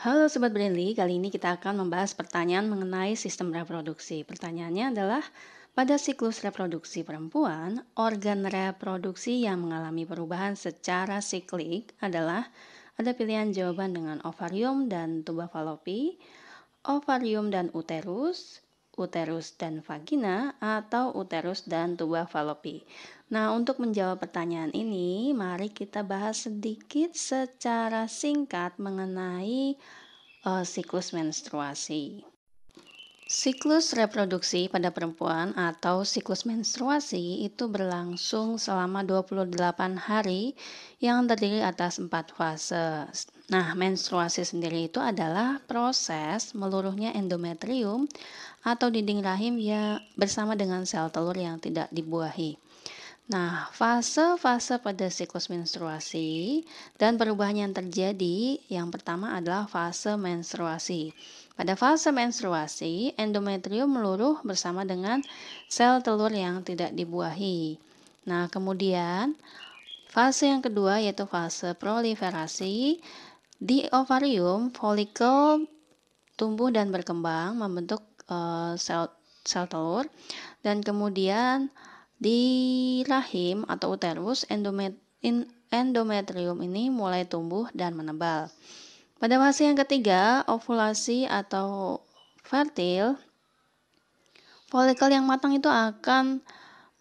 Halo Sobat Brandly, kali ini kita akan membahas pertanyaan mengenai sistem reproduksi. Pertanyaannya adalah, pada siklus reproduksi perempuan, organ reproduksi yang mengalami perubahan secara siklik adalah ada pilihan jawaban dengan ovarium dan tuba falopi, ovarium dan uterus, uterus dan vagina atau uterus dan tuba falopi. Nah, untuk menjawab pertanyaan ini, mari kita bahas sedikit secara singkat mengenai uh, siklus menstruasi. Siklus reproduksi pada perempuan atau siklus menstruasi itu berlangsung selama 28 hari yang terdiri atas empat fase. Nah, menstruasi sendiri itu adalah proses meluruhnya endometrium atau dinding rahim ya bersama dengan sel telur yang tidak dibuahi. Nah, fase-fase pada siklus menstruasi dan perubahan yang terjadi yang pertama adalah fase menstruasi. Pada fase menstruasi, endometrium meluruh bersama dengan sel telur yang tidak dibuahi. Nah, kemudian fase yang kedua yaitu fase proliferasi di ovarium, folikel tumbuh dan berkembang membentuk uh, sel sel telur dan kemudian di rahim atau uterus endomet endometrium ini mulai tumbuh dan menebal. Pada fase yang ketiga, ovulasi atau fertil, folikel yang matang itu akan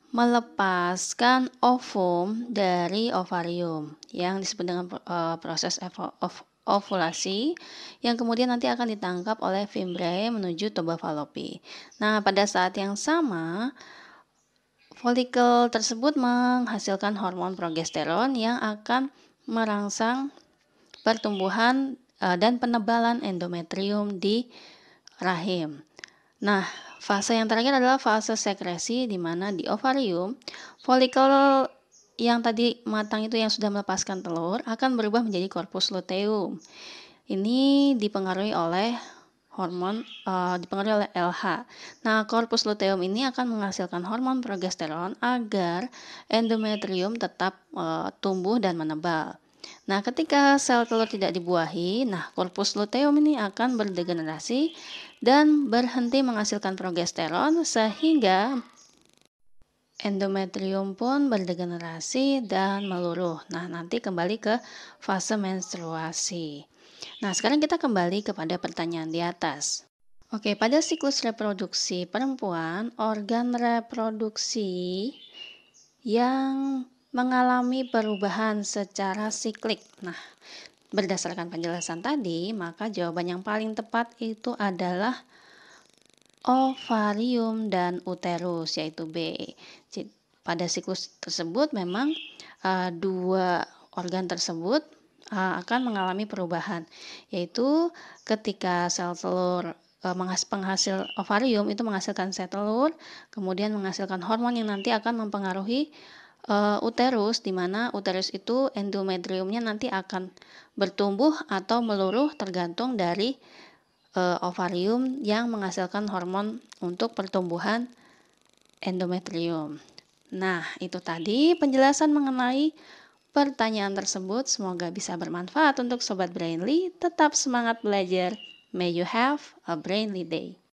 melepaskan ovum dari ovarium yang disebut dengan eh, proses of ovulasi yang kemudian nanti akan ditangkap oleh fimbriae menuju tuba falopi. Nah, pada saat yang sama folikel tersebut menghasilkan hormon progesteron yang akan merangsang pertumbuhan eh, dan penebalan endometrium di rahim. Nah, fase yang terakhir adalah fase sekresi di mana di ovarium folikel yang tadi matang itu yang sudah melepaskan telur akan berubah menjadi korpus luteum. Ini dipengaruhi oleh hormon uh, dipengaruhi oleh LH. Nah, korpus luteum ini akan menghasilkan hormon progesteron agar endometrium tetap uh, tumbuh dan menebal. Nah, ketika sel telur tidak dibuahi, nah korpus luteum ini akan berdegenerasi dan berhenti menghasilkan progesteron sehingga endometrium pun berdegenerasi dan meluruh. Nah, nanti kembali ke fase menstruasi. Nah, sekarang kita kembali kepada pertanyaan di atas. Oke, pada siklus reproduksi perempuan, organ reproduksi yang mengalami perubahan secara siklik. Nah, berdasarkan penjelasan tadi, maka jawaban yang paling tepat itu adalah ovarium dan uterus yaitu B. Pada siklus tersebut memang uh, dua organ tersebut uh, akan mengalami perubahan yaitu ketika sel telur eh, penghasil ovarium itu menghasilkan sel telur, kemudian menghasilkan hormon yang nanti akan mempengaruhi uh, uterus, di mana uterus itu endometriumnya nanti akan bertumbuh atau meluruh tergantung dari uh, ovarium yang menghasilkan hormon untuk pertumbuhan endometrium. Nah, itu tadi penjelasan mengenai pertanyaan tersebut. Semoga bisa bermanfaat untuk Sobat Brainly. Tetap semangat belajar. May you have a brainly day.